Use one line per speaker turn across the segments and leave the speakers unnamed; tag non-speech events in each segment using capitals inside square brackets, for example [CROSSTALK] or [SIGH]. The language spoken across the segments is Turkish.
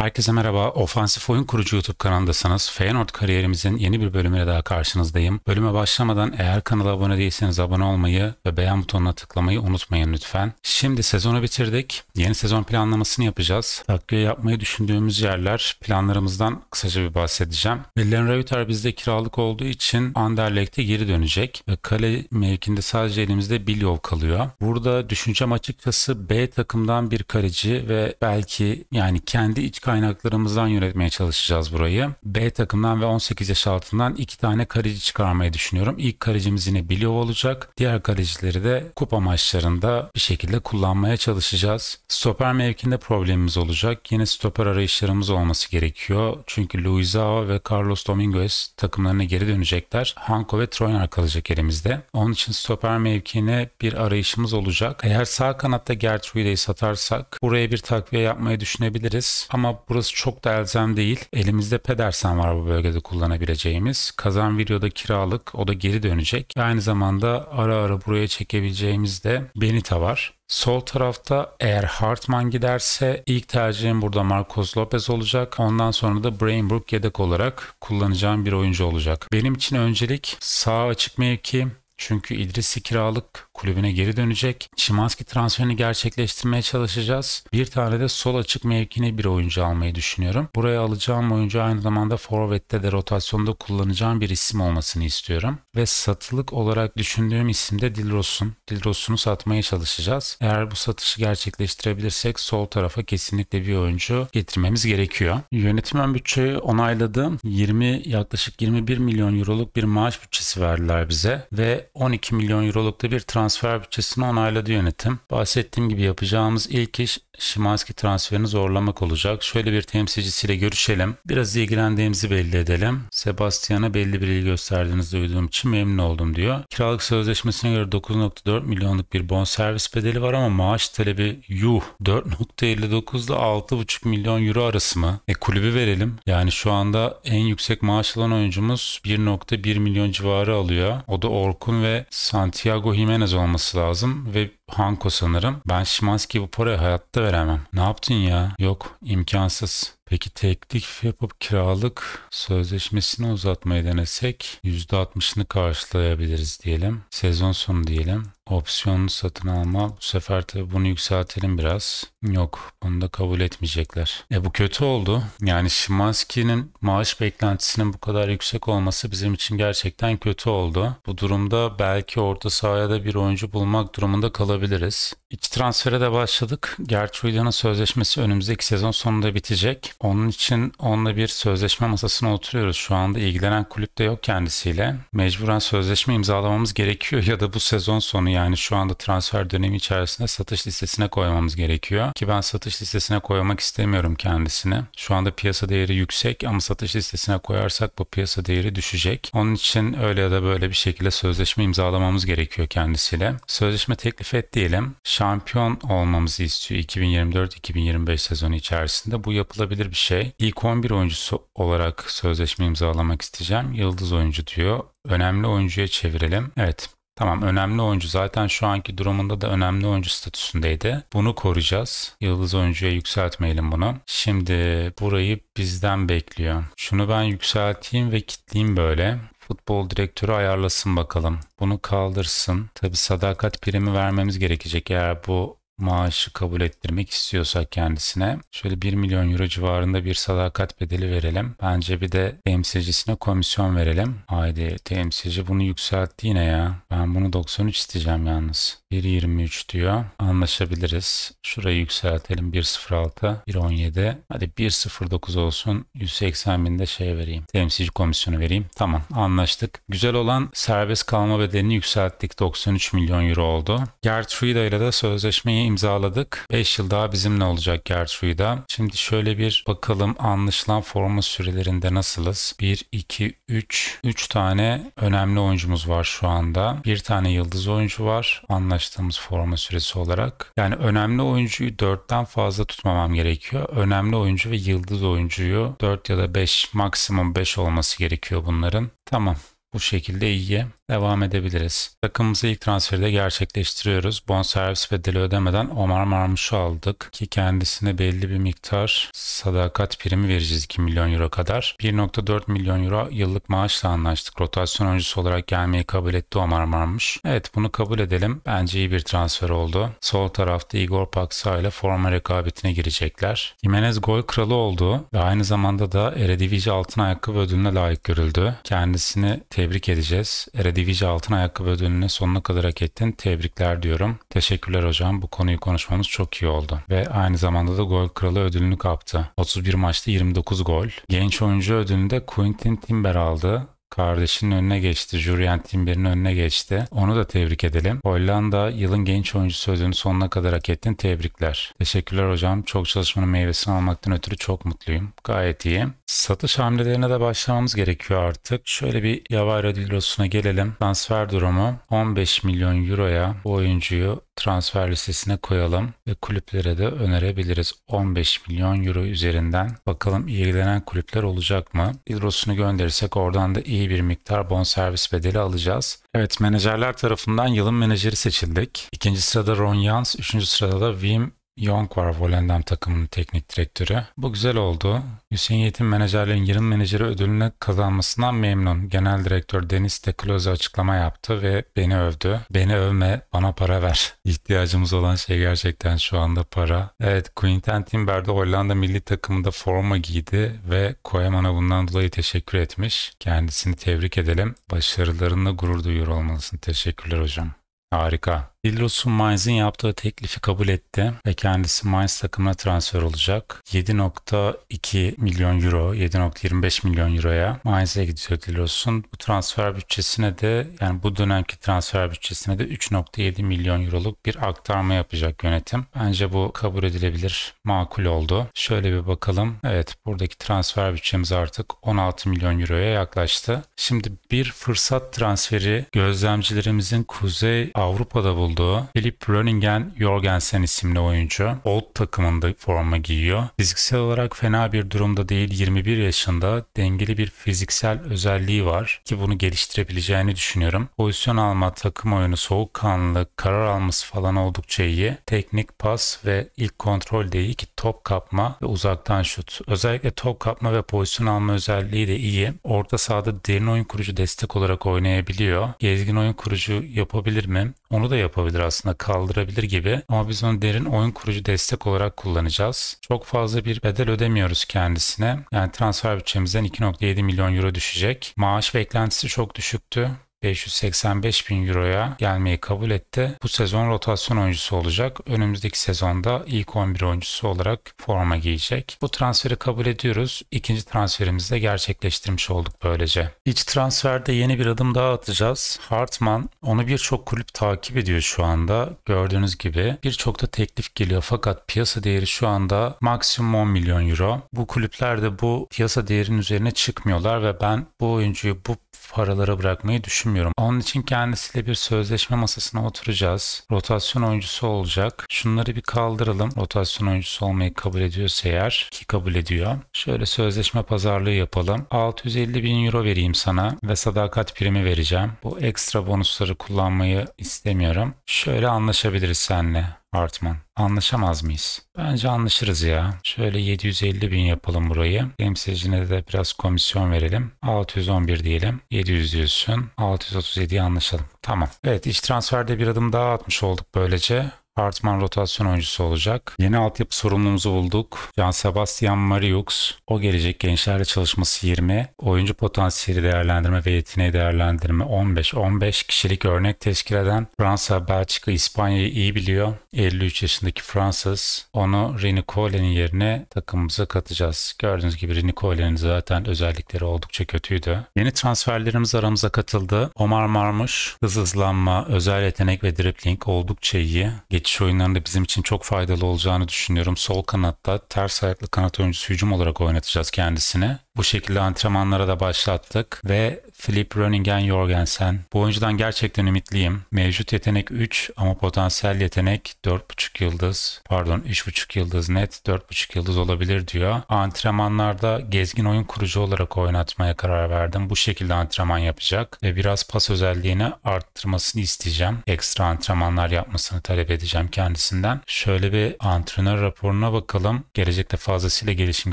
Herkese merhaba. Ofansif Oyun Kurucu YouTube kanalındasınız. Feyenoord kariyerimizin yeni bir bölümüne daha karşınızdayım. Bölüme başlamadan eğer kanala abone değilseniz abone olmayı ve beğen butonuna tıklamayı unutmayın lütfen. Şimdi sezonu bitirdik. Yeni sezon planlamasını yapacağız. Takviye yapmayı düşündüğümüz yerler planlarımızdan kısaca bir bahsedeceğim. William Reuter bizde kiralık olduğu için Anderlecht'e geri dönecek. Ve kale mevkinde sadece elimizde Bilyov kalıyor. Burada düşüncem açıkçası B takımdan bir kaleci ve belki yani kendi iç kaynaklarımızdan yönetmeye çalışacağız burayı. B takımdan ve 18 yaş altından iki tane kaleci çıkarmayı düşünüyorum. İlk kalecimiz yine Biliov olacak. Diğer kalecileri de kupa maçlarında bir şekilde kullanmaya çalışacağız. Stoper mevkinde problemimiz olacak. Yine stoper arayışlarımız olması gerekiyor. Çünkü Luizao ve Carlos Dominguez takımlarına geri dönecekler. Hanko ve Troyner kalacak elimizde. Onun için stoper mevkine bir arayışımız olacak. Eğer sağ kanatta Gertrude'yi satarsak buraya bir takviye yapmayı düşünebiliriz. Ama burası çok da elzem değil. Elimizde Pedersen var bu bölgede kullanabileceğimiz. Kazan videoda kiralık o da geri dönecek. Aynı zamanda ara ara buraya çekebileceğimiz de Benita var. Sol tarafta eğer Hartman giderse ilk tercihim burada Marcos Lopez olacak. Ondan sonra da Brainbrook yedek olarak kullanacağım bir oyuncu olacak. Benim için öncelik sağ açık mevki, çünkü İdris'i kiralık kulübüne geri dönecek. Şimanski transferini gerçekleştirmeye çalışacağız. Bir tane de sol açık mevkine bir oyuncu almayı düşünüyorum. Buraya alacağım oyuncu aynı zamanda forvette de rotasyonda kullanacağım bir isim olmasını istiyorum. Ve satılık olarak düşündüğüm isim de Dilros'un. Dilros'unu satmaya çalışacağız. Eğer bu satışı gerçekleştirebilirsek sol tarafa kesinlikle bir oyuncu getirmemiz gerekiyor. Yönetmen bütçeyi onayladı. 20 yaklaşık 21 milyon euroluk bir maaş bütçesi verdiler bize ve 12 milyon eurolukta bir transfer bütçesini onayladı yönetim. Bahsettiğim gibi yapacağımız ilk iş Şimanski transferini zorlamak olacak. Şöyle bir temsilcisiyle görüşelim. Biraz ilgilendiğimizi belli edelim. Sebastian'a belli bir ilgi gösterdiğinizi duyduğum için memnun oldum diyor. Kiralık sözleşmesine göre 9.4 milyonluk bir bon servis bedeli var ama maaş talebi yuh 4.59 ile 6.5 milyon euro arası mı? E kulübü verelim. Yani şu anda en yüksek maaş alan oyuncumuz 1.1 milyon civarı alıyor. O da Orkun ve Santiago Jimenez olması lazım ve Hanko sanırım. Ben Şimanski bu parayı hayatta veremem. Ne yaptın ya? Yok imkansız. Peki teklif yapıp kiralık sözleşmesini uzatmayı denesek %60'ını karşılayabiliriz diyelim. Sezon sonu diyelim. Opsiyon satın alma. Bu sefer de bunu yükseltelim biraz. Yok bunu da kabul etmeyecekler. E bu kötü oldu. Yani Şimanski'nin maaş beklentisinin bu kadar yüksek olması bizim için gerçekten kötü oldu. Bu durumda belki orta sahaya da bir oyuncu bulmak durumunda kalabiliriz. İç transfere de başladık. Gerçi sözleşmesi önümüzdeki sezon sonunda bitecek. Onun için onunla bir sözleşme masasına oturuyoruz. Şu anda ilgilenen kulüp de yok kendisiyle. Mecburen sözleşme imzalamamız gerekiyor [LAUGHS] ya da bu sezon sonu yani yani şu anda transfer dönemi içerisinde satış listesine koymamız gerekiyor. Ki ben satış listesine koymak istemiyorum kendisini. Şu anda piyasa değeri yüksek ama satış listesine koyarsak bu piyasa değeri düşecek. Onun için öyle ya da böyle bir şekilde sözleşme imzalamamız gerekiyor kendisiyle. Sözleşme teklif et diyelim. Şampiyon olmamızı istiyor 2024-2025 sezonu içerisinde. Bu yapılabilir bir şey. İlk 11 oyuncusu olarak sözleşme imzalamak isteyeceğim. Yıldız oyuncu diyor önemli oyuncuya çevirelim. Evet Tamam önemli oyuncu zaten şu anki durumunda da önemli oyuncu statüsündeydi. Bunu koruyacağız. Yıldız oyuncuya yükseltmeyelim bunu. Şimdi burayı bizden bekliyor. Şunu ben yükselteyim ve kitleyeyim böyle futbol direktörü ayarlasın bakalım. Bunu kaldırsın. Tabi sadakat primi vermemiz gerekecek eğer bu maaşı kabul ettirmek istiyorsa kendisine şöyle 1 milyon euro civarında bir sadakat bedeli verelim. Bence bir de temsilcisine komisyon verelim. Haydi temsilci bunu yükseltti yine ya. Ben bunu 93 isteyeceğim yalnız. 1.23 diyor. Anlaşabiliriz. Şurayı yükseltelim 1.06, 1.17. Hadi 1.09 olsun. 180 binde şey vereyim. Temsilci komisyonu vereyim. Tamam anlaştık. Güzel olan serbest kalma bedelini yükselttik. 93 milyon euro oldu. Gertrude ile de sözleşmeyi imzaladık. 5 yıl daha bizimle olacak Gertrude'da. Şimdi şöyle bir bakalım anlaşılan forma sürelerinde nasılız? 1, 2, 3. 3 tane önemli oyuncumuz var şu anda. Bir tane yıldız oyuncu var anlaştığımız forma süresi olarak. Yani önemli oyuncuyu 4'ten fazla tutmamam gerekiyor. Önemli oyuncu ve yıldız oyuncuyu 4 ya da 5 maksimum 5 olması gerekiyor bunların. Tamam bu şekilde iyi devam edebiliriz. Takımımızı ilk transferde gerçekleştiriyoruz. Bonservis bedeli ödemeden Omar Marmuş'u aldık ki kendisine belli bir miktar sadakat primi vereceğiz 2 milyon euro kadar. 1.4 milyon euro yıllık maaşla anlaştık. Rotasyon oyuncusu olarak gelmeyi kabul etti Omar Marmuş. Evet bunu kabul edelim. Bence iyi bir transfer oldu. Sol tarafta Igor Paksa ile forma rekabetine girecekler. Jimenez gol kralı oldu ve aynı zamanda da Eredivisie Altın Ayakkabı ödülüne layık görüldü. Kendisini tebrik edeceğiz. Eredivisie Divici Altın Ayakkabı ödülünü sonuna kadar hak ettin. Tebrikler diyorum. Teşekkürler hocam. Bu konuyu konuşmamız çok iyi oldu. Ve aynı zamanda da gol kralı ödülünü kaptı. 31 maçta 29 gol. Genç oyuncu ödülünü de Quentin Timber aldı kardeşinin önüne geçti. Jurien Timber'in önüne geçti. Onu da tebrik edelim. Hollanda yılın genç oyuncu sözünü sonuna kadar hak ettin. Tebrikler. Teşekkürler hocam. Çok çalışmanın meyvesini almaktan ötürü çok mutluyum. Gayet iyi. Satış hamlelerine de başlamamız gerekiyor artık. Şöyle bir Yavaira Dilros'una gelelim. Transfer durumu 15 milyon euroya bu oyuncuyu transfer listesine koyalım ve kulüplere de önerebiliriz. 15 milyon euro üzerinden. Bakalım ilgilenen kulüpler olacak mı? İdros'unu gönderirsek oradan da iyi bir miktar bonservis bedeli alacağız. Evet menajerler tarafından yılın menajeri seçildik. İkinci sırada Ron Jans, üçüncü sırada da Wim Young var Volendam takımının teknik direktörü. Bu güzel oldu. Hüseyin Yetim menajerlerin yılın menajeri ödülünü kazanmasından memnun. Genel direktör Deniz Tekloze açıklama yaptı ve beni övdü. Beni övme, bana para ver. [LAUGHS] İhtiyacımız olan şey gerçekten şu anda para. Evet, Quinten Timber de Hollanda milli takımında forma giydi ve Koeman'a bundan dolayı teşekkür etmiş. Kendisini tebrik edelim. Başarılarınla gurur duyuyor olmalısın. Teşekkürler hocam. Harika. Lillos'un Mainz'in yaptığı teklifi kabul etti ve kendisi Mainz takımına transfer olacak. 7.2 milyon euro, 7.25 milyon euroya Mainz'e gidiyor Lillos'un. Bu transfer bütçesine de yani bu dönemki transfer bütçesine de 3.7 milyon euroluk bir aktarma yapacak yönetim. Bence bu kabul edilebilir, makul oldu. Şöyle bir bakalım. Evet buradaki transfer bütçemiz artık 16 milyon euroya yaklaştı. Şimdi bir fırsat transferi gözlemcilerimizin Kuzey Avrupa'da bulunduğu olduğu Philip Röningen Jorgensen isimli oyuncu Old takımında forma giyiyor. Fiziksel olarak fena bir durumda değil 21 yaşında dengeli bir fiziksel özelliği var ki bunu geliştirebileceğini düşünüyorum. Pozisyon alma, takım oyunu, soğukkanlı, karar alması falan oldukça iyi. Teknik pas ve ilk kontrol değil ki top kapma ve uzaktan şut. Özellikle top kapma ve pozisyon alma özelliği de iyi. Orta sahada derin oyun kurucu destek olarak oynayabiliyor. Gezgin oyun kurucu yapabilir mi? Onu da yapabilir aslında kaldırabilir gibi ama biz onu derin oyun kurucu destek olarak kullanacağız. Çok fazla bir bedel ödemiyoruz kendisine. Yani transfer bütçemizden 2.7 milyon euro düşecek. Maaş beklentisi çok düşüktü. 585 bin euroya gelmeyi kabul etti. Bu sezon rotasyon oyuncusu olacak. Önümüzdeki sezonda ilk 11 oyuncusu olarak forma giyecek. Bu transferi kabul ediyoruz. İkinci transferimizi de gerçekleştirmiş olduk böylece. İç transferde yeni bir adım daha atacağız. Hartman onu birçok kulüp takip ediyor şu anda. Gördüğünüz gibi birçok da teklif geliyor fakat piyasa değeri şu anda maksimum 10 milyon euro. Bu kulüplerde bu piyasa değerinin üzerine çıkmıyorlar ve ben bu oyuncuyu bu paralara bırakmayı düşünmüyorum düşünmüyorum. Onun için kendisiyle bir sözleşme masasına oturacağız. Rotasyon oyuncusu olacak. Şunları bir kaldıralım. Rotasyon oyuncusu olmayı kabul ediyorsa eğer ki kabul ediyor. Şöyle sözleşme pazarlığı yapalım. 650 bin euro vereyim sana ve sadakat primi vereceğim. Bu ekstra bonusları kullanmayı istemiyorum. Şöyle anlaşabiliriz seninle. Artman. Anlaşamaz mıyız? Bence anlaşırız ya. Şöyle 750 bin yapalım burayı. Temsilcine de biraz komisyon verelim. 611 diyelim. 700 diyorsun. 637'yi anlaşalım. Tamam. Evet iş transferde bir adım daha atmış olduk böylece. Artman rotasyon oyuncusu olacak. Yeni altyapı sorumlumuzu bulduk. Can Sebastian Mariux. O gelecek gençlerle çalışması 20. Oyuncu potansiyeli değerlendirme ve yeteneği değerlendirme 15. 15 kişilik örnek teşkil eden Fransa, Belçika, İspanya'yı iyi biliyor. 53 yaşındaki Fransız. Onu Rini Kole'nin yerine takımımıza katacağız. Gördüğünüz gibi Rini Kole'nin zaten özellikleri oldukça kötüydü. Yeni transferlerimiz aramıza katıldı. Omar Marmuş, hız hızlanma, özel yetenek ve dripling oldukça iyi geçiş oyunlarında bizim için çok faydalı olacağını düşünüyorum. Sol kanatta ters ayaklı kanat oyuncusu hücum olarak oynatacağız kendisine. Bu şekilde antrenmanlara da başlattık ve Philip Röningen Jorgensen. Bu oyuncudan gerçekten ümitliyim. Mevcut yetenek 3 ama potansiyel yetenek 4,5 yıldız. Pardon 3,5 yıldız net 4,5 yıldız olabilir diyor. Antrenmanlarda gezgin oyun kurucu olarak oynatmaya karar verdim. Bu şekilde antrenman yapacak ve biraz pas özelliğini arttırmasını isteyeceğim. Ekstra antrenmanlar yapmasını talep edeceğim kendisinden. Şöyle bir antrenör raporuna bakalım. Gelecekte fazlasıyla gelişim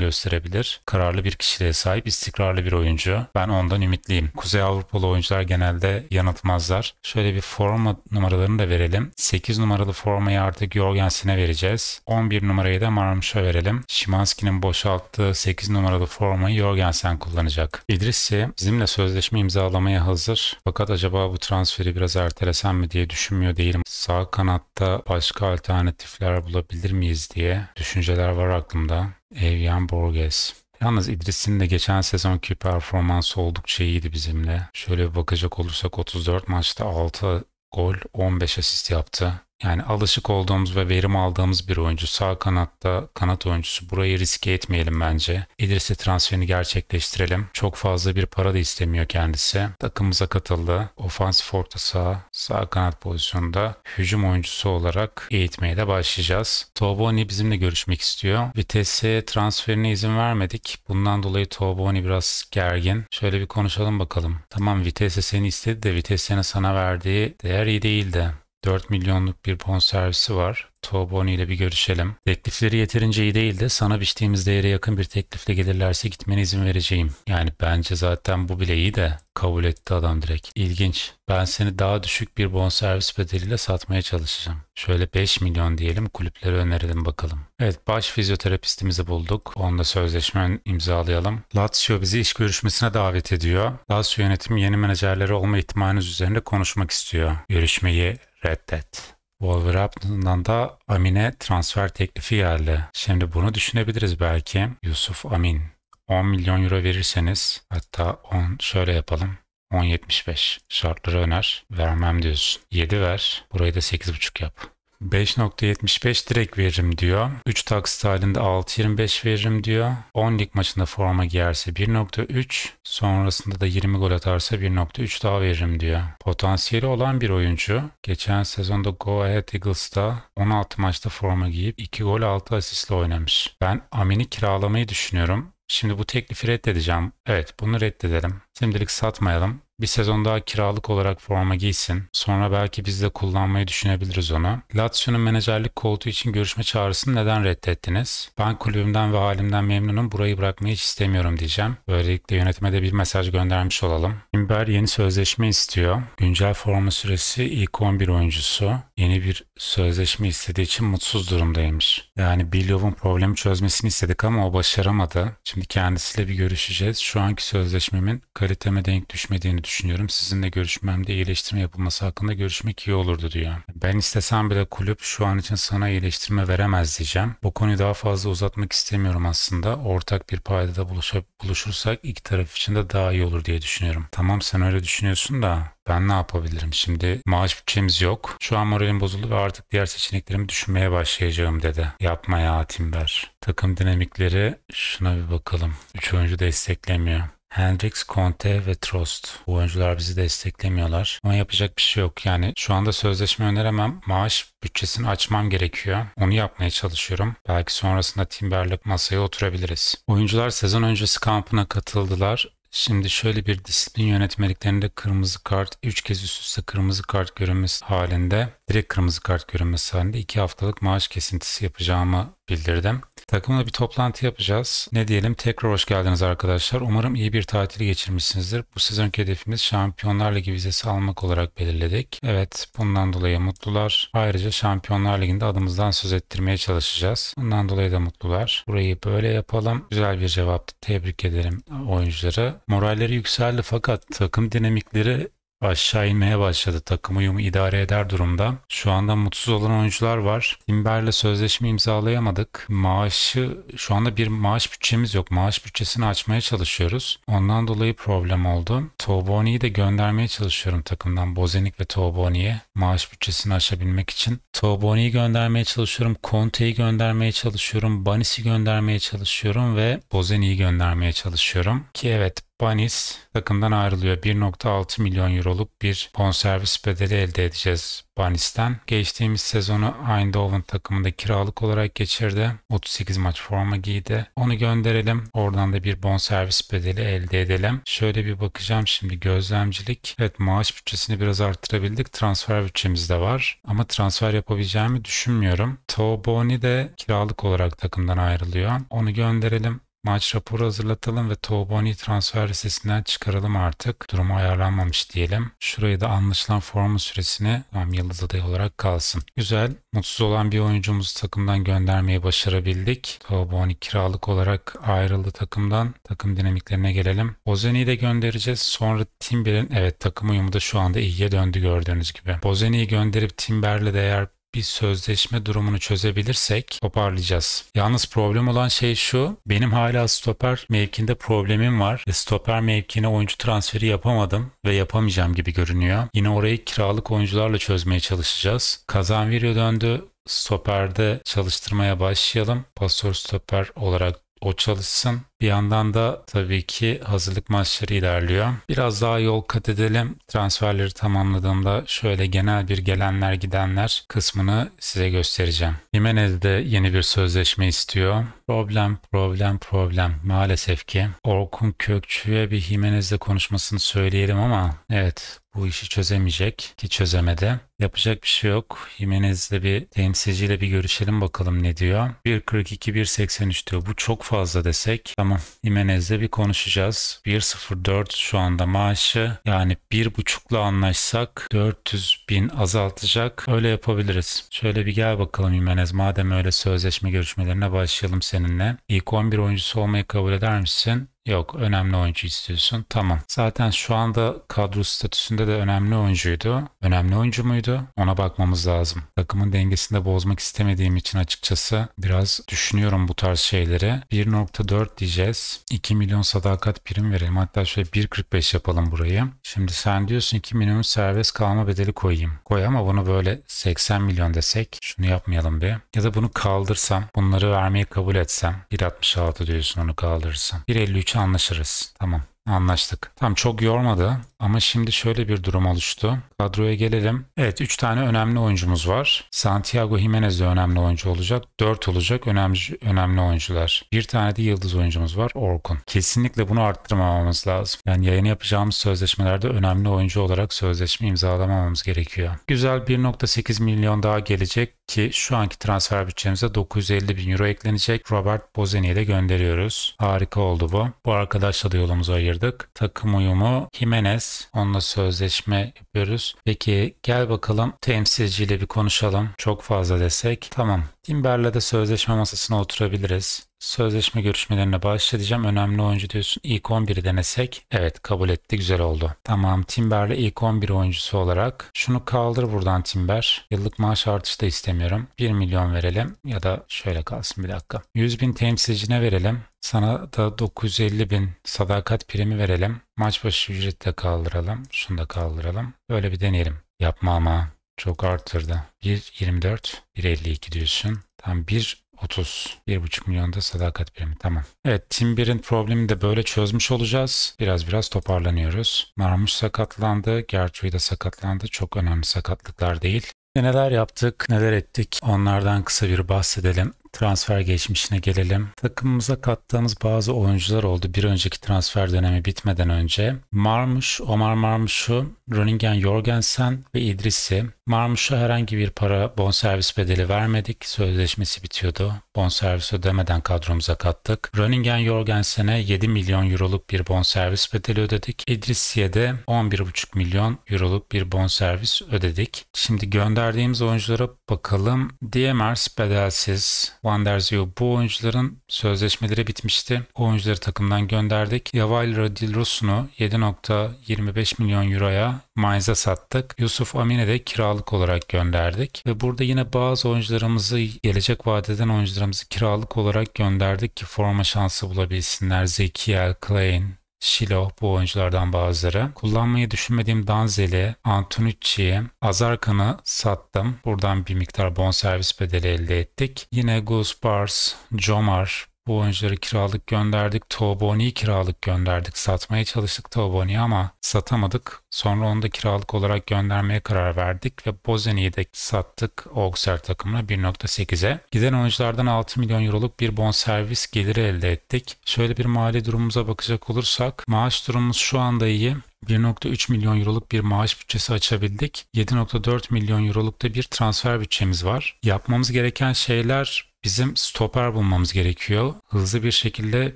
gösterebilir. Kararlı bir kişiliğe sahip, istikrarlı bir oyuncu. Ben ondan ümitliyim Kuzey Avrupalı oyuncular genelde yanıltmazlar. Şöyle bir forma numaralarını da verelim. 8 numaralı formayı artık Jorgensen'e vereceğiz. 11 numarayı da Marmuş'a verelim. Şimanski'nin boşalttığı 8 numaralı formayı Jorgensen kullanacak. İdrissi bizimle sözleşme imzalamaya hazır. Fakat acaba bu transferi biraz ertelesem mi diye düşünmüyor değilim. Sağ kanatta başka alternatifler bulabilir miyiz diye düşünceler var aklımda. Evian Borges. Yalnız İdris'in de geçen sezonki performansı oldukça iyiydi bizimle. Şöyle bir bakacak olursak 34 maçta 6 gol 15 asist yaptı. Yani alışık olduğumuz ve verim aldığımız bir oyuncu. Sağ kanatta kanat oyuncusu. Burayı riske etmeyelim bence. İdris'i transferini gerçekleştirelim. Çok fazla bir para da istemiyor kendisi. Takımımıza katıldı. Ofans forta sağ sağ kanat pozisyonunda hücum oyuncusu olarak eğitmeye de başlayacağız. Toboni bizimle görüşmek istiyor. Vitesse transferine izin vermedik. Bundan dolayı Toboni biraz gergin. Şöyle bir konuşalım bakalım. Tamam Vitesse seni istedi de Vitesse'nin sana verdiği değer iyi değildi. 4 milyonluk bir bon servisi var. Toboni ile bir görüşelim. Teklifleri yeterince iyi değil de sana biçtiğimiz değere yakın bir teklifle gelirlerse gitmene izin vereceğim. Yani bence zaten bu bile iyi de kabul etti adam direkt. İlginç. Ben seni daha düşük bir bonservis bedeliyle satmaya çalışacağım. Şöyle 5 milyon diyelim kulüplere önerelim bakalım. Evet baş fizyoterapistimizi bulduk. Onunla sözleşme imzalayalım. Lazio bizi iş görüşmesine davet ediyor. Lazio yönetimi yeni menajerleri olma ihtimaliniz üzerinde konuşmak istiyor. Görüşmeyi reddet. Wolverhampton'dan da Amin'e transfer teklifi geldi. Şimdi bunu düşünebiliriz belki. Yusuf Amin 10 milyon euro verirseniz hatta 10 şöyle yapalım. 10.75 şartları öner. Vermem diyorsun. 7 ver. Burayı da 8.5 yap. 5.75 direkt veririm diyor. 3 taksit halinde 6.25 veririm diyor. 10 lig maçında forma giyerse 1.3 sonrasında da 20 gol atarsa 1.3 daha veririm diyor. Potansiyeli olan bir oyuncu. Geçen sezonda Go Ahead Eagles'ta 16 maçta forma giyip 2 gol 6 asistle oynamış. Ben Amin'i kiralamayı düşünüyorum. Şimdi bu teklifi reddedeceğim. Evet bunu reddedelim. Şimdilik satmayalım. Bir sezon daha kiralık olarak forma giysin. Sonra belki biz de kullanmayı düşünebiliriz onu. Lazio'nun menajerlik koltuğu için görüşme çağrısını neden reddettiniz? Ben kulübümden ve halimden memnunum. Burayı bırakmayı hiç istemiyorum diyeceğim. Böylelikle yönetime de bir mesaj göndermiş olalım. Timber yeni sözleşme istiyor. Güncel forma süresi ilk 11 oyuncusu yeni bir sözleşme istediği için mutsuz durumdaymış. Yani Billov'un problemi çözmesini istedik ama o başaramadı. Şimdi kendisiyle bir görüşeceğiz. Şu anki sözleşmemin kaliteme denk düşmediğini düşünüyorum. Sizinle görüşmemde iyileştirme yapılması hakkında görüşmek iyi olurdu diyor. Ben istesem bile kulüp şu an için sana iyileştirme veremez diyeceğim. Bu konuyu daha fazla uzatmak istemiyorum aslında. Ortak bir paydada buluşup, buluşursak iki taraf için de daha iyi olur diye düşünüyorum. Tamam sen öyle düşünüyorsun da ben ne yapabilirim? Şimdi maaş bütçemiz yok. Şu an moralim bozuldu ve artık diğer seçeneklerimi düşünmeye başlayacağım dedi. Yapma ya Timber. Takım dinamikleri şuna bir bakalım. Üç oyuncu desteklemiyor. Hendrix, Conte ve Trost. Bu oyuncular bizi desteklemiyorlar. Ama yapacak bir şey yok. Yani şu anda sözleşme öneremem. Maaş bütçesini açmam gerekiyor. Onu yapmaya çalışıyorum. Belki sonrasında Timber'le masaya oturabiliriz. Oyuncular sezon öncesi kampına katıldılar Şimdi şöyle bir disiplin yönetmeliklerinde kırmızı kart 3 kez üst üste kırmızı kart görünmesi halinde direkt kırmızı kart görünmesi halinde 2 haftalık maaş kesintisi yapacağımı bildirdim. Takımla bir toplantı yapacağız. Ne diyelim tekrar hoş geldiniz arkadaşlar. Umarım iyi bir tatil geçirmişsinizdir. Bu sezonki hedefimiz Şampiyonlar Ligi vizesi almak olarak belirledik. Evet bundan dolayı mutlular. Ayrıca Şampiyonlar Ligi'nde adımızdan söz ettirmeye çalışacağız. Bundan dolayı da mutlular. Burayı böyle yapalım. Güzel bir cevaptı. Tebrik ederim oyuncuları. Moralleri yükseldi fakat takım dinamikleri aşağı inmeye başladı. Takım uyumu idare eder durumda. Şu anda mutsuz olan oyuncular var. Timber'le sözleşme imzalayamadık. Maaşı şu anda bir maaş bütçemiz yok. Maaş bütçesini açmaya çalışıyoruz. Ondan dolayı problem oldu. Toboni'yi de göndermeye çalışıyorum takımdan. Bozenik ve Toboni'ye maaş bütçesini aşabilmek için. Toboni'yi göndermeye çalışıyorum. Conte'yi göndermeye çalışıyorum. Banis'i göndermeye çalışıyorum ve Bozenik'i göndermeye çalışıyorum. Ki evet Banis takımdan ayrılıyor. 1.6 milyon euroluk bir bonservis bedeli elde edeceğiz Banis'ten. Geçtiğimiz sezonu Eindhoven takımında kiralık olarak geçirdi. 38 maç forma giydi. Onu gönderelim. Oradan da bir bonservis bedeli elde edelim. Şöyle bir bakacağım şimdi gözlemcilik. Evet maaş bütçesini biraz arttırabildik. Transfer bütçemiz de var. Ama transfer yapabileceğimi düşünmüyorum. Toboni de kiralık olarak takımdan ayrılıyor. Onu gönderelim. Maç raporu hazırlatalım ve Tobani transfer listesinden çıkaralım artık. Durumu ayarlanmamış diyelim. Şurayı da anlaşılan formu süresine tam yıldız adayı olarak kalsın. Güzel. Mutsuz olan bir oyuncumuzu takımdan göndermeyi başarabildik. Tobani kiralık olarak ayrıldı takımdan. Takım dinamiklerine gelelim. Bozeni'yi de göndereceğiz. Sonra Timber'in evet takım uyumu da şu anda iyiye döndü gördüğünüz gibi. Bozeni'yi gönderip Timber'le de eğer bir sözleşme durumunu çözebilirsek toparlayacağız. Yalnız problem olan şey şu. Benim hala stoper mevkinde problemim var. Ve stoper mevkine oyuncu transferi yapamadım ve yapamayacağım gibi görünüyor. Yine orayı kiralık oyuncularla çözmeye çalışacağız. Kazan video döndü. Stoper'de çalıştırmaya başlayalım. Pasör stoper olarak o çalışsın. Bir yandan da tabii ki hazırlık maçları ilerliyor. Biraz daha yol kat edelim. Transferleri tamamladığımda şöyle genel bir gelenler gidenler kısmını size göstereceğim. Jimenez de yeni bir sözleşme istiyor. Problem, problem, problem. Maalesef ki Orkun Kökçü'ye bir Jimenez'le konuşmasını söyleyelim ama evet bu işi çözemeyecek ki çözemedi. Yapacak bir şey yok. Jimenez'le bir temsilciyle bir görüşelim bakalım ne diyor. 1.42-1.83 diyor. Bu çok fazla desek tamam tamam. Jimenez'le bir konuşacağız. 1.04 şu anda maaşı. Yani 1.5'la anlaşsak 400 bin azaltacak. Öyle yapabiliriz. Şöyle bir gel bakalım Jimenez. Madem öyle sözleşme görüşmelerine başlayalım seninle. İlk 11 oyuncusu olmayı kabul eder misin? Yok önemli oyuncu istiyorsun. Tamam. Zaten şu anda kadro statüsünde de önemli oyuncuydu. Önemli oyuncu muydu? Ona bakmamız lazım. Takımın dengesini de bozmak istemediğim için açıkçası biraz düşünüyorum bu tarz şeyleri. 1.4 diyeceğiz. 2 milyon sadakat prim verelim. Hatta şöyle 1.45 yapalım burayı. Şimdi sen diyorsun ki minimum serbest kalma bedeli koyayım. Koy ama bunu böyle 80 milyon desek. Şunu yapmayalım bir. Ya da bunu kaldırsam. Bunları vermeyi kabul etsem. 1.66 diyorsun onu kaldırırsam. 1.53'e anlaşırız. Tamam. Anlaştık. Tam çok yormadı ama şimdi şöyle bir durum oluştu. Kadroya gelelim. Evet 3 tane önemli oyuncumuz var. Santiago Jimenez de önemli oyuncu olacak. 4 olacak önemli, önemli oyuncular. Bir tane de yıldız oyuncumuz var Orkun. Kesinlikle bunu arttırmamamız lazım. Yani yayın yapacağımız sözleşmelerde önemli oyuncu olarak sözleşme imzalamamamız gerekiyor. Güzel 1.8 milyon daha gelecek ki şu anki transfer bütçemize 950 bin euro eklenecek. Robert Bozeni'ye de gönderiyoruz. Harika oldu bu. Bu arkadaşla da yolumuzu ayırdık ayırdık. Takım uyumu Jimenez. Onunla sözleşme yapıyoruz. Peki gel bakalım temsilciyle bir konuşalım. Çok fazla desek. Tamam. Timber'le de sözleşme masasına oturabiliriz. Sözleşme görüşmelerine başlayacağım. Önemli oyuncu diyorsun. İlk 11'i denesek. Evet kabul etti. Güzel oldu. Tamam Timber'le ilk 11 oyuncusu olarak. Şunu kaldır buradan Timber. Yıllık maaş artışı da istemiyorum. 1 milyon verelim. Ya da şöyle kalsın bir dakika. 100 bin temsilcine verelim. Sana da 950 bin sadakat primi verelim. Maç başı ücreti de kaldıralım. Şunu da kaldıralım. Böyle bir deneyelim. Yapma ama. Çok arttırdı. 1.24, 1.52 diyorsun. Tam 1 30. 1,5 milyon da sadakat birimi. Tamam. Evet Tim problemi de böyle çözmüş olacağız. Biraz biraz toparlanıyoruz. Marmuş sakatlandı. Gertrude de sakatlandı. Çok önemli sakatlıklar değil. Neler yaptık, neler ettik onlardan kısa bir bahsedelim transfer geçmişine gelelim. Takımımıza kattığımız bazı oyuncular oldu bir önceki transfer dönemi bitmeden önce. Marmuş, Omar Marmuş'u, Röningen Jorgensen ve İdris'i. Marmuş'a herhangi bir para bonservis bedeli vermedik. Sözleşmesi bitiyordu. Bonservis ödemeden kadromuza kattık. Röningen Jorgensen'e 7 milyon euroluk bir bonservis bedeli ödedik. İdris'iye de 11,5 milyon euroluk bir bonservis ödedik. Şimdi gönderdiğimiz oyunculara bakalım. Diemers bedelsiz, Van der Zio. Bu oyuncuların sözleşmeleri bitmişti. oyuncuları takımdan gönderdik. Yavail Dil Rosun'u 7.25 milyon euroya Mainz'a sattık. Yusuf Amin'e de kiralık olarak gönderdik. Ve burada yine bazı oyuncularımızı, gelecek vadeden oyuncularımızı kiralık olarak gönderdik ki forma şansı bulabilsinler. Zekiel Klein, Şilo, bu oyunculardan bazıları. Kullanmayı düşünmediğim Danzeli, Antonucci'yi, Azarkan'ı sattım. Buradan bir miktar bonservis bedeli elde ettik. Yine Gus Bars, Jomar, bu oyuncuları kiralık gönderdik. Toboni'yi kiralık gönderdik. Satmaya çalıştık Toboni'yi ama satamadık. Sonra onu da kiralık olarak göndermeye karar verdik ve Bozeni'yi de sattık Auxerre takımına 1.8'e. Giden oyunculardan 6 milyon euroluk bir bonservis geliri elde ettik. Şöyle bir mali durumumuza bakacak olursak maaş durumumuz şu anda iyi. 1.3 milyon euroluk bir maaş bütçesi açabildik. 7.4 milyon euroluk da bir transfer bütçemiz var. Yapmamız gereken şeyler bizim stoper bulmamız gerekiyor. Hızlı bir şekilde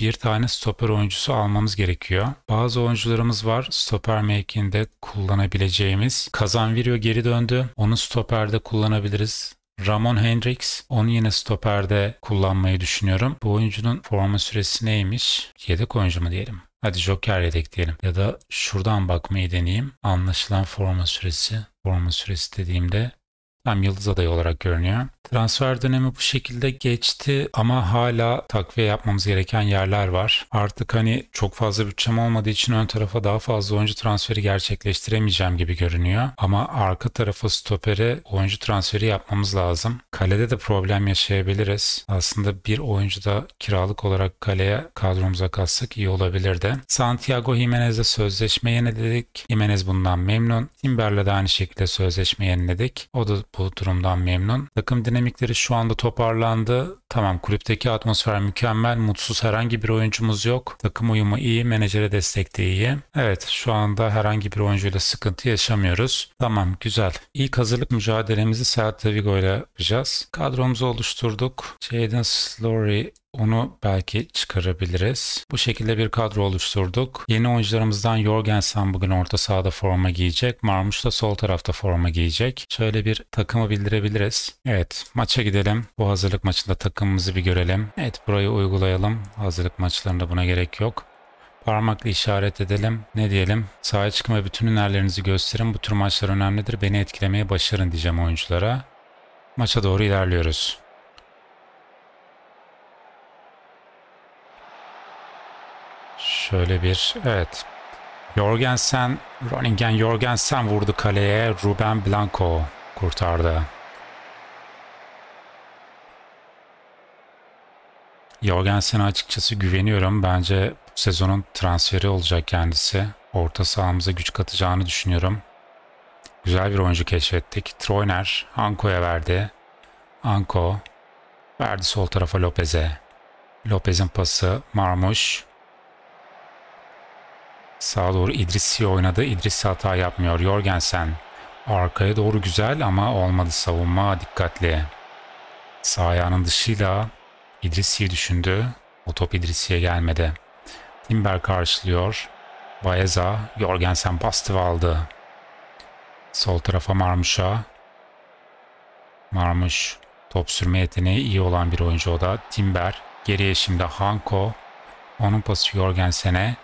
bir tane stoper oyuncusu almamız gerekiyor. Bazı oyuncularımız var stoper making'de kullanabileceğimiz. Kazan Kazanvirio geri döndü. Onu stoperde kullanabiliriz. Ramon Hendricks onu yine stoperde kullanmayı düşünüyorum. Bu oyuncunun forma süresi neymiş? Yedek oyuncu mu diyelim? Hadi Joker yedek diyelim. Ya da şuradan bakmayı deneyeyim. Anlaşılan forma süresi. Forma süresi dediğimde hem yıldız adayı olarak görünüyor. Transfer dönemi bu şekilde geçti ama hala takviye yapmamız gereken yerler var. Artık hani çok fazla bütçem olmadığı için ön tarafa daha fazla oyuncu transferi gerçekleştiremeyeceğim gibi görünüyor. Ama arka tarafa stopere oyuncu transferi yapmamız lazım. Kalede de problem yaşayabiliriz. Aslında bir oyuncu da kiralık olarak kaleye kadromuza katsak iyi olabilir de. Santiago Jimenez'e sözleşme yeniledik. Jimenez bundan memnun. Timber'le de aynı şekilde sözleşme yeniledik. O da bu durumdan memnun. Takım dinamikleri şu anda toparlandı. Tamam kulüpteki atmosfer mükemmel. Mutsuz herhangi bir oyuncumuz yok. Takım uyumu iyi. Menajere destek de iyi. Evet şu anda herhangi bir oyuncuyla sıkıntı yaşamıyoruz. Tamam güzel. İlk hazırlık mücadelemizi Celta Vigo ile yapacağız. Kadromuzu oluşturduk. Jaden Slory onu belki çıkarabiliriz. Bu şekilde bir kadro oluşturduk. Yeni oyuncularımızdan Jorgensen bugün orta sahada forma giyecek. Marmuş da sol tarafta forma giyecek. Şöyle bir takımı bildirebiliriz. Evet maça gidelim. Bu hazırlık maçında takımımızı bir görelim. Evet burayı uygulayalım. Hazırlık maçlarında buna gerek yok parmakla işaret edelim. Ne diyelim? Sahaya çıkma bütün hünerlerinizi gösterin. Bu tür maçlar önemlidir. Beni etkilemeye başarın diyeceğim oyunculara. Maça doğru ilerliyoruz. Şöyle bir evet. Jorgensen, Groningen Jorgensen vurdu kaleye. Ruben Blanco kurtardı. Jorgensen'e açıkçası güveniyorum. Bence bu sezonun transferi olacak kendisi. Orta sahamıza güç katacağını düşünüyorum. Güzel bir oyuncu keşfettik. Troiner Anko'ya verdi. Anko verdi sol tarafa Lopez'e. Lopez'in pası Marmuş. Sağa doğru İdris'i oynadı. İdris hata yapmıyor. Jorgensen. Arkaya doğru güzel ama olmadı savunma dikkatli. Sağ ayağının dışıyla İdrisi'yi düşündü. O top İdrisi'ye gelmedi. Timber karşılıyor. Baeza, Jorgensen bastı aldı. Sol tarafa Marmuş'a. Marmuş top sürme yeteneği iyi olan bir oyuncu o da. Timber geriye şimdi Hanko. Onun pası Jorgensen'e.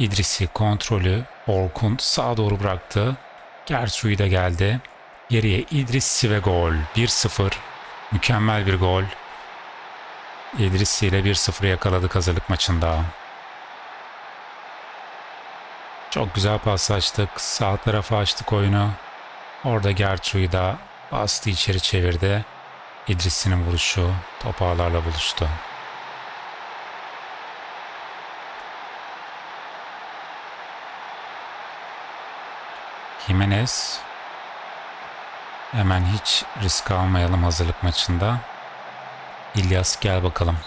İdris'i kontrolü Orkun sağa doğru bıraktı. Gersu'yu da geldi. Geriye İdris'i ve gol. 1-0. Mükemmel bir gol. İdris'i ile 1-0 yakaladık hazırlık maçında. Çok güzel pas açtık. Sağ tarafa açtık oyunu. Orada Gertru'yu da bastı içeri çevirdi. İdris'in vuruşu topağlarla buluştu. Jimenez. Hemen hiç risk almayalım hazırlık maçında. İlyas gel bakalım.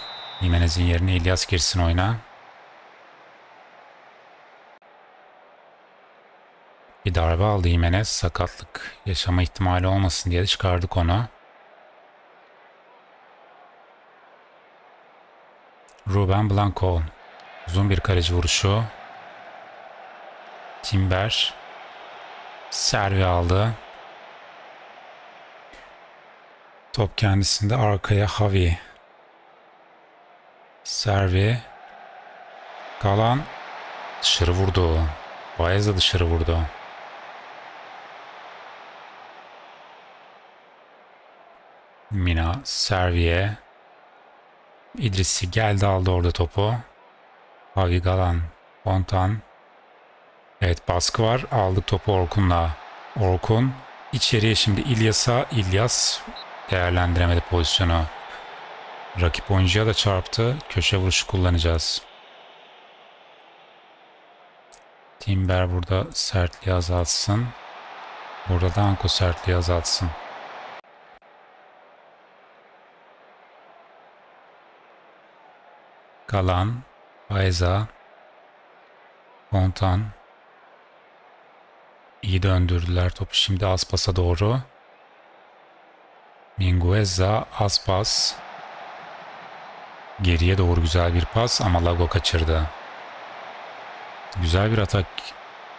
Jimenez'in yerine İlyas girsin oyna. Bir darbe aldı Jimenez. Sakatlık yaşama ihtimali olmasın diye çıkardık onu. Ruben Blanco. Uzun bir kaleci vuruşu. Timber. Servi aldı. Top kendisinde arkaya Havi. Servi. Galan dışarı vurdu. Baez dışarı vurdu. Mina Servi'ye. İdrisi geldi aldı orada topu. Havi Galan. Fontan. Evet baskı var. Aldık topu Orkun'la. Orkun içeriye şimdi İlyas'a. İlyas değerlendiremedi pozisyonu. Rakip oyuncuya da çarptı. Köşe vuruşu kullanacağız. Timber burada sertliği azaltsın. Burada da Anko sertliği azaltsın. Kalan, Ayza, Fontan, İyi döndürdüler topu şimdi Aspas'a doğru. Mingueza, Aspas. Geriye doğru güzel bir pas ama Lago kaçırdı. Güzel bir atak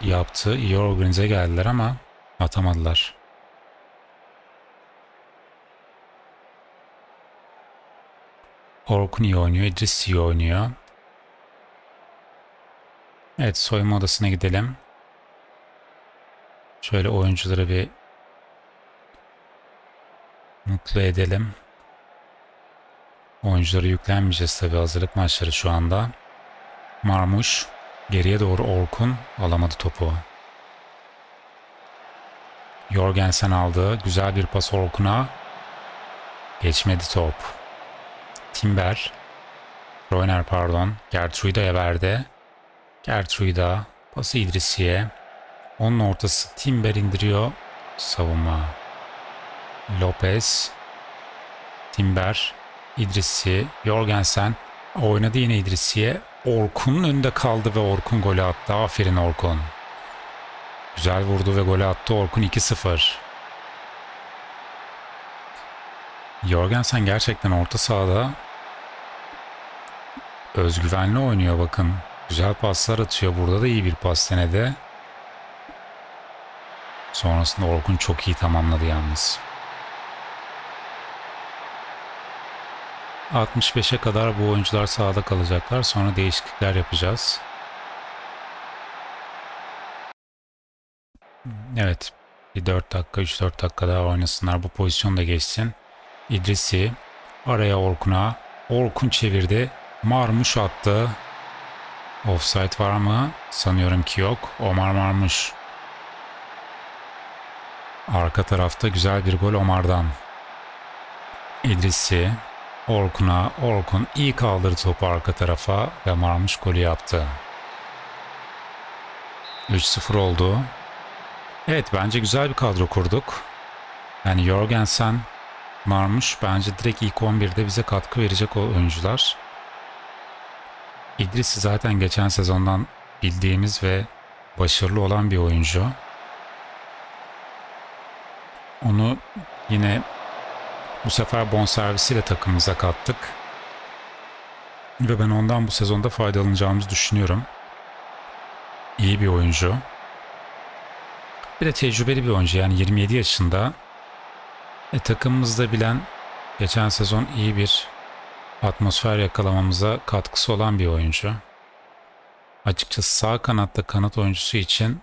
yaptı. İyi organize geldiler ama atamadılar. Orkun iyi oynuyor, Idris iyi oynuyor. Evet soyunma odasına gidelim. Şöyle oyuncuları bir mutlu edelim. Oyuncuları yüklenmeyeceğiz tabi hazırlık maçları şu anda. Marmuş geriye doğru Orkun alamadı topu. Jorgensen aldı. Güzel bir pas Orkun'a. Geçmedi top. Timber. Royner pardon. Gertruida'ya verdi. Gertruida pası İdrisi'ye. Onun ortası Timber indiriyor. Savunma. Lopez. Timber. İdrisi. Jorgensen. Oynadı yine İdrisi'ye. Orkun'un önünde kaldı ve Orkun golü attı. Aferin Orkun. Güzel vurdu ve golü attı Orkun 2-0. Jorgensen gerçekten orta sahada özgüvenli oynuyor bakın. Güzel paslar atıyor. Burada da iyi bir pas denedi. Sonrasında Orkun çok iyi tamamladı yalnız. 65'e kadar bu oyuncular sahada kalacaklar. Sonra değişiklikler yapacağız. Evet. Bir 4 dakika, 3-4 dakika daha oynasınlar. Bu pozisyon da geçsin. İdrisi araya Orkun'a. Orkun çevirdi. Marmuş attı. Offside var mı? Sanıyorum ki yok. Omar Marmuş. Arka tarafta güzel bir gol Omar'dan. İdris'i Orkun'a, Orkun iyi kaldırdı topu arka tarafa ve Marmuş golü yaptı. 3-0 oldu. Evet bence güzel bir kadro kurduk. Yani Jorgensen, Marmuş bence direkt ilk 11'de bize katkı verecek o oyuncular. İdris'i zaten geçen sezondan bildiğimiz ve başarılı olan bir oyuncu. Onu yine bu sefer bonservisiyle takımımıza kattık. Ve ben ondan bu sezonda faydalanacağımızı düşünüyorum. İyi bir oyuncu. Bir de tecrübeli bir oyuncu yani 27 yaşında. E, takımımızda bilen geçen sezon iyi bir atmosfer yakalamamıza katkısı olan bir oyuncu. Açıkçası sağ kanatta kanat oyuncusu için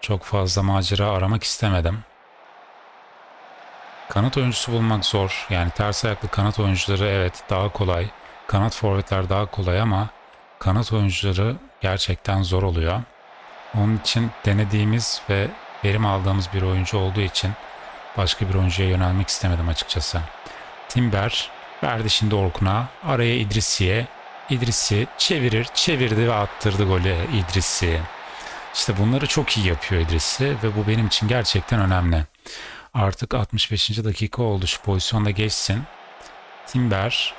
çok fazla macera aramak istemedim. Kanat oyuncusu bulmak zor. Yani ters ayaklı kanat oyuncuları evet daha kolay. Kanat forvetler daha kolay ama kanat oyuncuları gerçekten zor oluyor. Onun için denediğimiz ve verim aldığımız bir oyuncu olduğu için başka bir oyuncuya yönelmek istemedim açıkçası. Timber verdi şimdi Orkun'a. Araya İdrisi'ye. İdrisi çevirir, çevirdi ve attırdı golü İdrisi. İşte bunları çok iyi yapıyor İdrisi ve bu benim için gerçekten önemli. Artık 65. dakika oldu şu pozisyonda geçsin. Timber.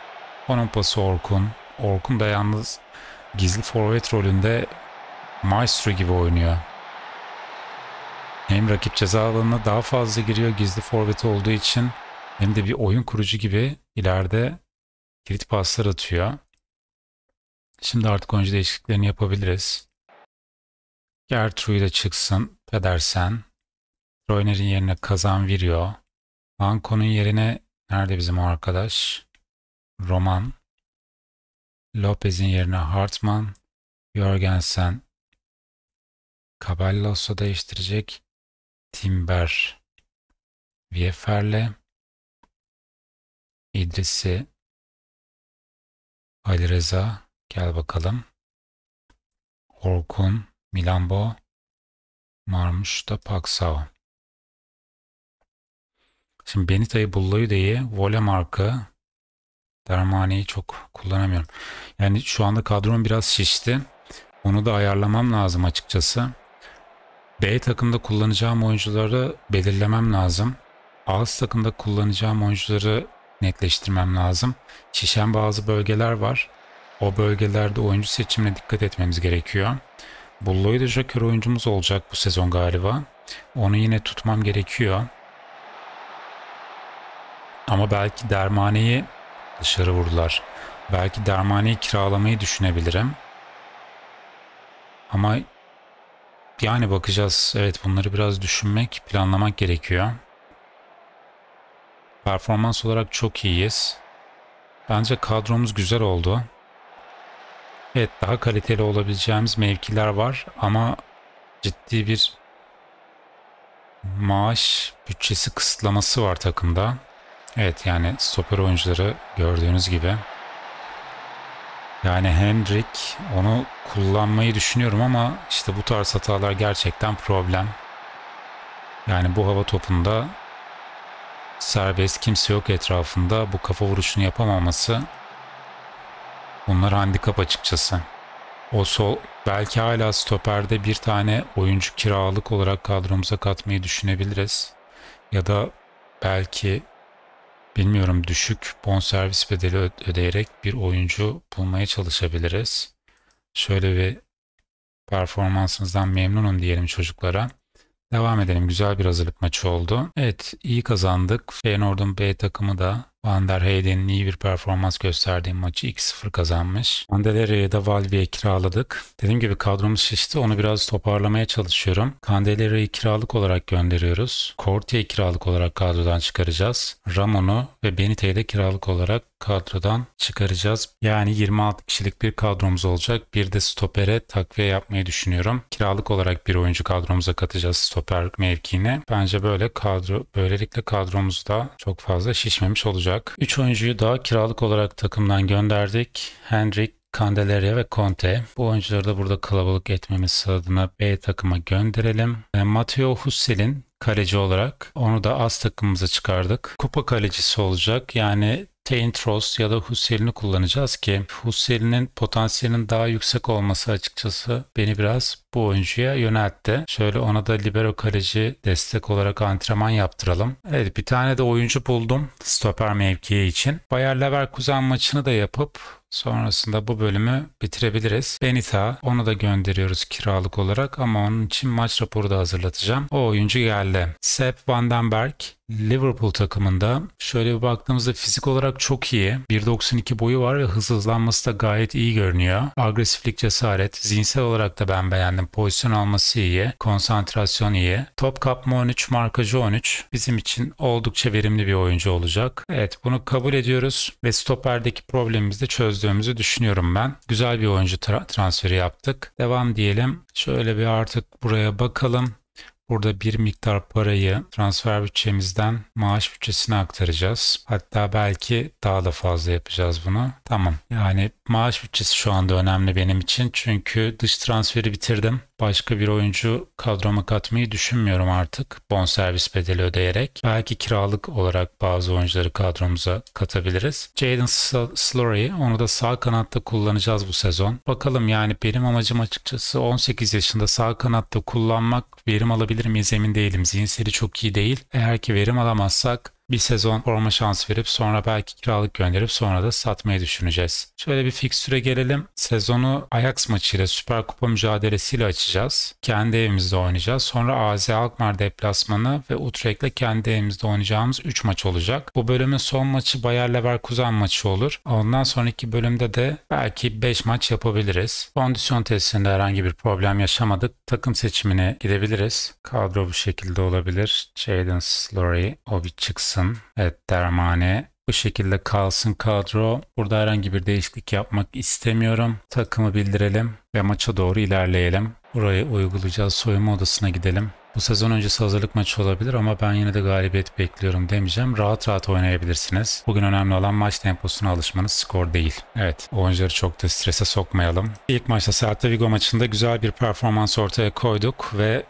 Onun pası Orkun. Orkun da yalnız gizli forvet rolünde maestro gibi oynuyor. Hem rakip ceza alanına daha fazla giriyor gizli forvet olduğu için hem de bir oyun kurucu gibi ileride kilit paslar atıyor. Şimdi artık oyuncu değişikliklerini yapabiliriz. Gertrude çıksın, Pedersen, Troyner'in yerine Kazan Virio. Anko'nun yerine nerede bizim arkadaş? Roman. Lopez'in yerine Hartman. Jorgensen. Caballos'u değiştirecek. Timber. Viefer'le. İdris'i. Ali Reza. Gel bakalım. Orkun. Milambo. Marmuş da Paksao. Şimdi Benita'yı Vole marka Dermane'yi çok kullanamıyorum. Yani şu anda kadron biraz şişti. Onu da ayarlamam lazım açıkçası. B takımda kullanacağım oyuncuları belirlemem lazım. A takımda kullanacağım oyuncuları netleştirmem lazım. Şişen bazı bölgeler var. O bölgelerde oyuncu seçimine dikkat etmemiz gerekiyor. Bulloy da Joker oyuncumuz olacak bu sezon galiba. Onu yine tutmam gerekiyor. Ama belki dermaneyi dışarı vurdular. Belki dermaneyi kiralamayı düşünebilirim. Ama yani bakacağız. Evet bunları biraz düşünmek, planlamak gerekiyor. Performans olarak çok iyiyiz. Bence kadromuz güzel oldu. Evet daha kaliteli olabileceğimiz mevkiler var ama ciddi bir maaş bütçesi kısıtlaması var takımda. Evet yani stoper oyuncuları gördüğünüz gibi. Yani Hendrik onu kullanmayı düşünüyorum ama işte bu tarz hatalar gerçekten problem. Yani bu hava topunda serbest kimse yok etrafında bu kafa vuruşunu yapamaması bunlar handikap açıkçası. O sol belki hala stoperde bir tane oyuncu kiralık olarak kadromuza katmayı düşünebiliriz. Ya da belki bilmiyorum düşük bonservis bedeli ödeyerek bir oyuncu bulmaya çalışabiliriz. Şöyle bir performansınızdan memnunum diyelim çocuklara. Devam edelim. Güzel bir hazırlık maçı oldu. Evet iyi kazandık. Feyenoord'un B takımı da Van der Heyden'in iyi bir performans gösterdiği maçı 2-0 kazanmış. Candeleria'yı da Valvi'ye kiraladık. Dediğim gibi kadromuz şişti. Onu biraz toparlamaya çalışıyorum. Candeleria'yı kiralık olarak gönderiyoruz. Cortia'yı kiralık olarak kadrodan çıkaracağız. Ramon'u ve Benitez'i de kiralık olarak kadrodan çıkaracağız. Yani 26 kişilik bir kadromuz olacak. Bir de stopere takviye yapmayı düşünüyorum. Kiralık olarak bir oyuncu kadromuza katacağız stoper mevkiine. Bence böyle kadro böylelikle kadromuz da çok fazla şişmemiş olacak. 3 oyuncuyu daha kiralık olarak takımdan gönderdik. Hendrik, Candelaria ve Conte. Bu oyuncuları da burada kalabalık etmemiz adına B takıma gönderelim. E, Matteo Hussel'in kaleci olarak onu da az takımımıza çıkardık. Kupa kalecisi olacak. Yani Taintros ya da Husserl'ini kullanacağız ki Husserl'inin potansiyelinin daha yüksek olması açıkçası beni biraz bu oyuncuya yöneltti. Şöyle ona da libero kaleci destek olarak antrenman yaptıralım. Evet bir tane de oyuncu buldum stoper mevkii için. Bayer Leverkusen maçını da yapıp Sonrasında bu bölümü bitirebiliriz. Benita onu da gönderiyoruz kiralık olarak ama onun için maç raporu da hazırlatacağım. O oyuncu geldi. Sepp Vandenberg Liverpool takımında şöyle bir baktığımızda fizik olarak çok iyi. 1.92 boyu var ve hız hızlanması da gayet iyi görünüyor. Agresiflik, cesaret, zihinsel olarak da ben beğendim yani pozisyon alması iyi, konsantrasyon iyi. Top kapma 13, markajı 13. Bizim için oldukça verimli bir oyuncu olacak. Evet bunu kabul ediyoruz ve stoperdeki problemimizi de çözdüğümüzü düşünüyorum ben. Güzel bir oyuncu tra transferi yaptık. Devam diyelim. Şöyle bir artık buraya bakalım. Burada bir miktar parayı transfer bütçemizden maaş bütçesine aktaracağız. Hatta belki daha da fazla yapacağız bunu. Tamam. Yani maaş bütçesi şu anda önemli benim için. Çünkü dış transferi bitirdim başka bir oyuncu kadroma katmayı düşünmüyorum artık bonservis bedeli ödeyerek. Belki kiralık olarak bazı oyuncuları kadromuza katabiliriz. Jaden Slory onu da sağ kanatta kullanacağız bu sezon. Bakalım yani benim amacım açıkçası 18 yaşında sağ kanatta kullanmak verim alabilir miyiz emin değilim. Zihinseli çok iyi değil. Eğer ki verim alamazsak bir sezon forma şans verip sonra belki kiralık gönderip sonra da satmayı düşüneceğiz. Şöyle bir fikstüre gelelim. Sezonu Ajax maçıyla Süper Kupa mücadelesiyle açacağız. Kendi evimizde oynayacağız. Sonra AZ Alkmaar deplasmanı ve Utrecht'le kendi evimizde oynayacağımız 3 maç olacak. Bu bölümün son maçı Bayer Leverkusen maçı olur. Ondan sonraki bölümde de belki 5 maç yapabiliriz. Kondisyon testinde herhangi bir problem yaşamadık. Takım seçimine gidebiliriz. Kadro bu şekilde olabilir. Jadon Slory, Obi çıksın kalsın. Evet dermane bu şekilde kalsın kadro. Burada herhangi bir değişiklik yapmak istemiyorum. Takımı bildirelim ve maça doğru ilerleyelim. Buraya uygulayacağız. Soyunma odasına gidelim. Bu sezon öncesi hazırlık maçı olabilir ama ben yine de galibiyet bekliyorum demeyeceğim. Rahat rahat oynayabilirsiniz. Bugün önemli olan maç temposuna alışmanız skor değil. Evet oyuncuları çok da strese sokmayalım. İlk maçta Celta Vigo maçında güzel bir performans ortaya koyduk ve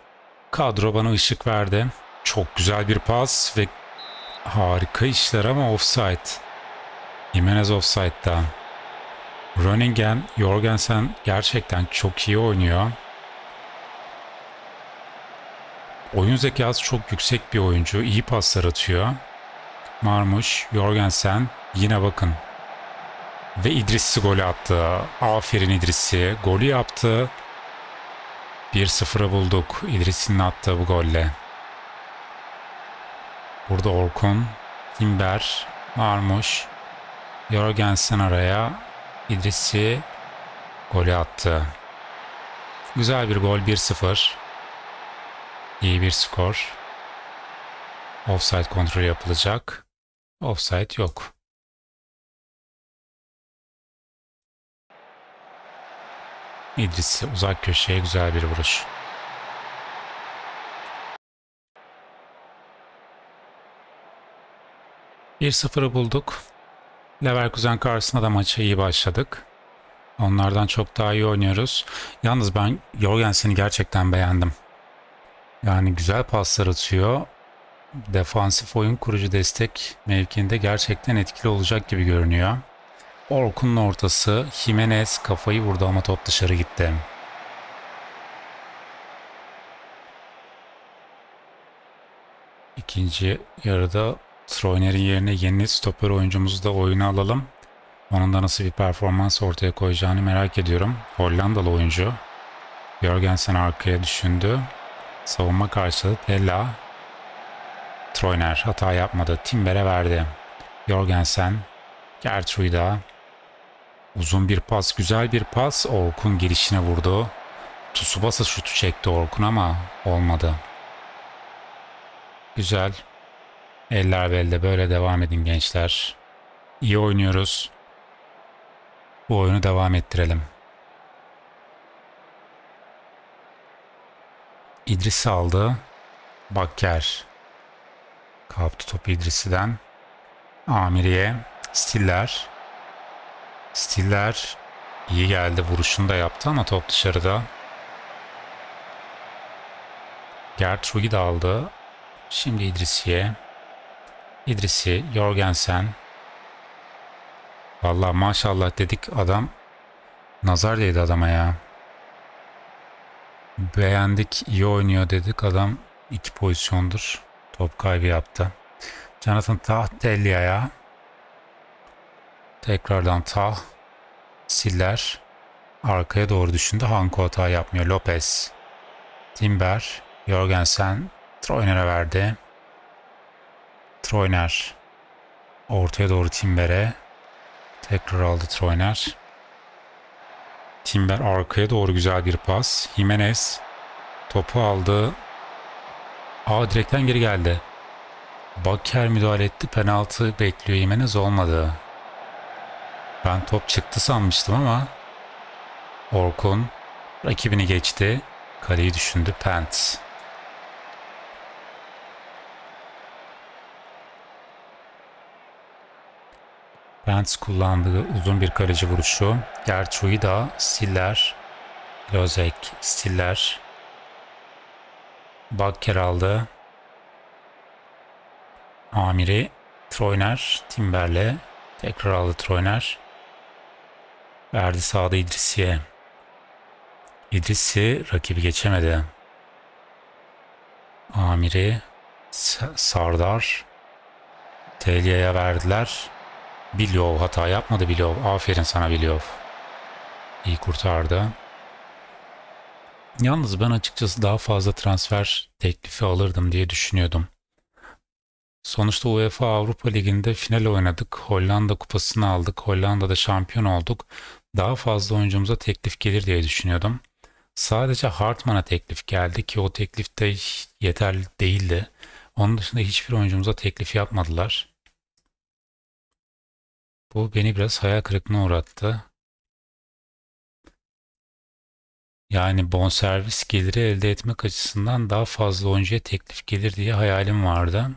kadro bana ışık verdi. Çok güzel bir pas ve Harika işler ama offside. Jimenez offside'da. Groningen, Jorgensen gerçekten çok iyi oynuyor. Oyun zekası çok yüksek bir oyuncu. İyi paslar atıyor. Marmuş, Jorgensen yine bakın. Ve İdris'i golü attı. Aferin İdris'i. Golü yaptı. 1-0'ı bulduk İdris'in attığı bu golle. Burada Orkun, Timber, Marmuş, Jorgensen araya İdris'i golü attı. Güzel bir gol 1-0. İyi bir skor. Offside kontrolü yapılacak. Offside yok. İdris'i uzak köşeye güzel bir vuruş. 1-0'ı bulduk. Leverkusen karşısında da maça iyi başladık. Onlardan çok daha iyi oynuyoruz. Yalnız ben Jorgensen'i gerçekten beğendim. Yani güzel paslar atıyor. Defansif oyun kurucu destek mevkiinde gerçekten etkili olacak gibi görünüyor. Orkun'un ortası Jimenez kafayı vurdu ama top dışarı gitti. İkinci yarıda Troyner'in yerine yeni stoper oyuncumuzu da oyuna alalım. Onun da nasıl bir performans ortaya koyacağını merak ediyorum. Hollandalı oyuncu. Jorgensen arkaya düşündü. Savunma karşılığı Tella. Troyner hata yapmadı. Timber'e verdi. Jorgensen. Gertrude'a. Uzun bir pas. Güzel bir pas. Orkun girişine vurdu. Tsubasa şutu çekti Orkun ama olmadı. Güzel. Eller belde böyle devam edin gençler. İyi oynuyoruz. Bu oyunu devam ettirelim. İdris aldı. Bakker. Kaptı topu İdris'den. Amiriye. Stiller. Stiller iyi geldi. Vuruşunu da yaptı ama top dışarıda. Gertrugi de aldı. Şimdi İdrisiye. İdrisi, Jorgensen. Vallahi maşallah dedik adam nazar değdi adama ya. Beğendik, iyi oynuyor dedik. Adam iki pozisyondur. Top kaybı yaptı. Jonathan Tah Delia'ya. Tekrardan Tah. Siller. Arkaya doğru düşündü. Hanko hata yapmıyor. Lopez. Timber. Jorgensen. Troyner'e verdi. Troyner ortaya doğru Timber'e. Tekrar aldı Troyner. Timber arkaya doğru güzel bir pas. Jimenez topu aldı. Aa direkten geri geldi. Bakker müdahale etti. Penaltı bekliyor Jimenez olmadı. Ben top çıktı sanmıştım ama Orkun rakibini geçti. Kaleyi düşündü. Pants. Pence kullandığı uzun bir kaleci vuruşu. Gerçu'yu da Siller. Lozek, Siller. Bakker aldı. Amiri, Troyner, Timberle. Tekrar aldı Troyner. Verdi sağda İdrisi'ye. İdrisi rakibi geçemedi. Amiri, Sardar, Telya'ya verdiler. Bilyov hata yapmadı Bilyov. Aferin sana Bilyov. İyi kurtardı. Yalnız ben açıkçası daha fazla transfer teklifi alırdım diye düşünüyordum. Sonuçta UEFA Avrupa Ligi'nde final oynadık. Hollanda kupasını aldık. Hollanda'da şampiyon olduk. Daha fazla oyuncumuza teklif gelir diye düşünüyordum. Sadece Hartman'a teklif geldi ki o teklif de yeterli değildi. Onun dışında hiçbir oyuncumuza teklif yapmadılar. Bu beni biraz hayal kırıklığına uğrattı. Yani bonservis geliri elde etmek açısından daha fazla oyuncuya teklif gelir diye hayalim vardı.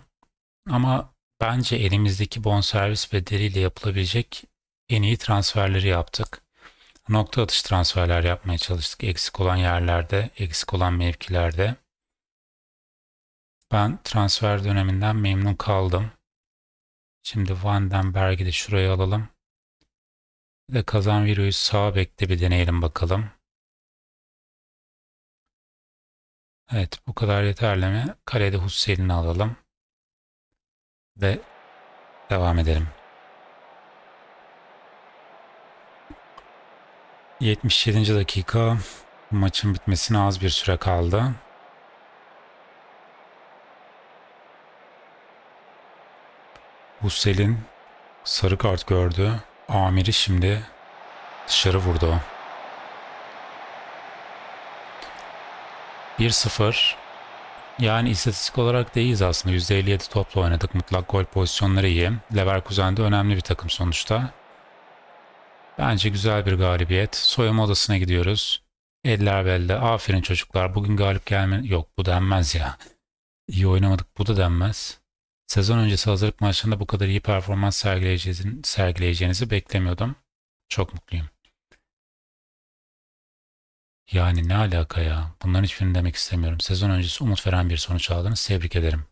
Ama bence elimizdeki bonservis bedeliyle yapılabilecek en iyi transferleri yaptık. Nokta atış transferler yapmaya çalıştık eksik olan yerlerde, eksik olan mevkilerde. Ben transfer döneminden memnun kaldım. Şimdi Vandenberg'i de şuraya alalım. Bir de kazan virüyü sağ bekle bir deneyelim bakalım. Evet bu kadar yeterli mi? Kalede Hussein'i alalım. Ve devam edelim. 77. dakika maçın bitmesine az bir süre kaldı. Hussel'in sarı kart gördü. Amiri şimdi dışarı vurdu. 1-0 yani istatistik olarak da aslında. %57 topla oynadık. Mutlak gol pozisyonları iyi. Leverkusen de önemli bir takım sonuçta. Bence güzel bir galibiyet. Soyunma odasına gidiyoruz. Eller belde. Aferin çocuklar. Bugün galip gelme... Yok bu denmez ya. İyi oynamadık bu da denmez. Sezon öncesi hazırlık maçlarında bu kadar iyi performans sergileyeceğinizi beklemiyordum. Çok mutluyum. Yani ne alaka ya? Bunların hiçbirini demek istemiyorum. Sezon öncesi umut veren bir sonuç aldınız. Tebrik ederim.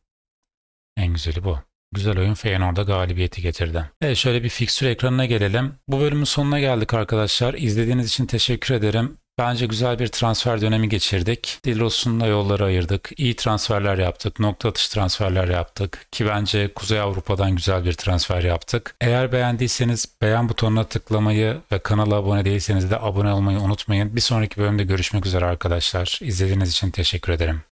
En güzeli bu. Güzel oyun Feyenoord'a galibiyeti getirdi. Evet şöyle bir fikstür ekranına gelelim. Bu bölümün sonuna geldik arkadaşlar. İzlediğiniz için teşekkür ederim. Bence güzel bir transfer dönemi geçirdik. Dilos'unla yolları ayırdık. İyi transferler yaptık. Nokta atış transferler yaptık. Ki bence Kuzey Avrupa'dan güzel bir transfer yaptık. Eğer beğendiyseniz beğen butonuna tıklamayı ve kanala abone değilseniz de abone olmayı unutmayın. Bir sonraki bölümde görüşmek üzere arkadaşlar. İzlediğiniz için teşekkür ederim.